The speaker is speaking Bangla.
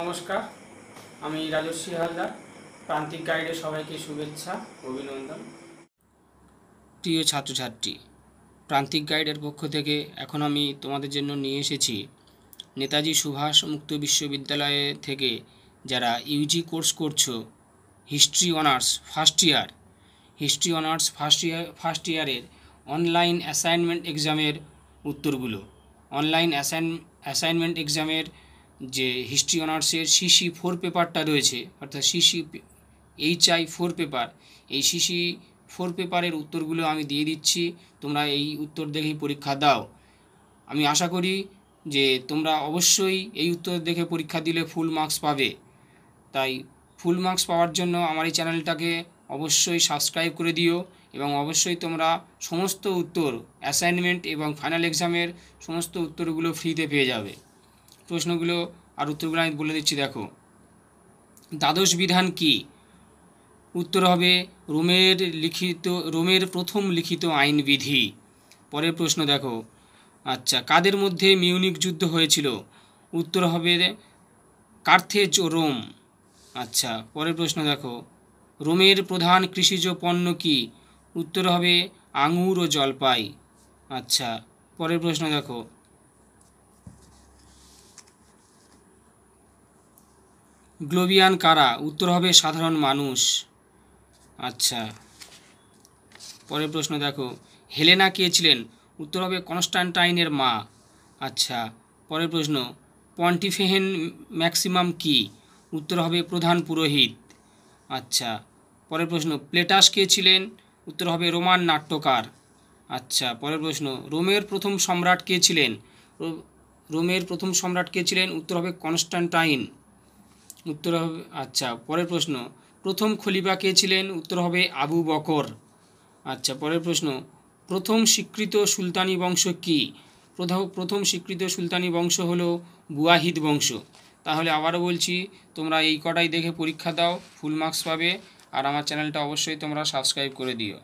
নমস্কার আমি রাজস্বী হালদার প্রান্তিক গাইডে সবাইকে শুভেচ্ছা অভিনন্দন প্রিয় ছাত্রছাত্রী প্রান্তিক গাইডের পক্ষ থেকে এখন আমি তোমাদের জন্য নিয়ে এসেছি নেতাজি সুভাষ মুক্ত বিশ্ববিদ্যালয়ে থেকে যারা ইউজি কোর্স করছো history honours first year history honours first year first ইয়ারের অনলাইন অ্যাসাইনমেন্ট এক্সামের উত্তরগুলো অনলাইন অ্যাসাইন অ্যাসাইনমেন্ট এক্সামের যে হিস্ট্রি অনার্সের সিসি ফোর পেপারটা রয়েছে অর্থাৎ CC H I four paper এই সিসি ফোর পেপারের উত্তরগুলো আমি দিয়ে দিচ্ছি তোমরা এই উত্তর দেখেই পরীক্ষা দাও আমি আশা করি যে তোমরা অবশ্যই এই উত্তর দেখে পরীক্ষা দিলে ফুল মার্কস পাবে তাই ফুল মার্কস পাওয়ার জন্য আমার এই চ্যানেলটাকে অবশ্যই সাবস্ক্রাইব করে দিও এবং অবশ্যই তোমরা সমস্ত উত্তর অ্যাসাইনমেন্ট এবং ফাইনাল এক্সামের সমস্ত উত্তরগুলো ফ্রিতে পেয়ে যাবে প্রশ্নগুলো আর উত্তরগুলো আমি বলে দিচ্ছি দেখো দ্বাদশ বিধান কি উত্তর হবে রোমের লিখিত রোমের প্রথম লিখিত আইনবিধি পরের প্রশ্ন দেখো আচ্ছা কাদের মধ্যে মিউনিক যুদ্ধ হয়েছিল উত্তর হবে কার্থেজ ও রোম আচ্ছা পরের প্রশ্ন দেখো রোমের প্রধান কৃষিজ পণ্য কি উত্তর হবে আঙুর ও জলপাই আচ্ছা পরের প্রশ্ন দেখো গ্লোবিয়ান কারা উত্তর হবে সাধারণ মানুষ আচ্ছা পরের প্রশ্ন দেখো হেলেনা কে ছিলেন উত্তর হবে কনস্টান্টাইনের মা আচ্ছা পরের প্রশ্ন পন্টিফেহেন ম্যাক্সিমাম কি উত্তর হবে প্রধান পুরোহিত আচ্ছা পরের প্রশ্ন প্লেটাস কে ছিলেন উত্তর হবে রোমান নাট্যকার আচ্ছা পরের প্রশ্ন রোমের প্রথম সম্রাট কে ছিলেন রোমের প্রথম সম্রাট কে ছিলেন উত্তর হবে কনস্টান্টাইন উত্তর হবে আচ্ছা পরের প্রশ্ন প্রথম খলিফা কে ছিলেন উত্তর হবে আবু বকর আচ্ছা পরের প্রশ্ন প্রথম স্বীকৃত সুলতানি বংশ কী প্রথম স্বীকৃত সুলতানি বংশ হল বুয়াহিদ বংশ তাহলে আবারও বলছি তোমরা এই কটাই দেখে পরীক্ষা দাও ফুল মার্কস পাবে আর আমার চ্যানেলটা অবশ্যই তোমরা সাবস্ক্রাইব করে দিও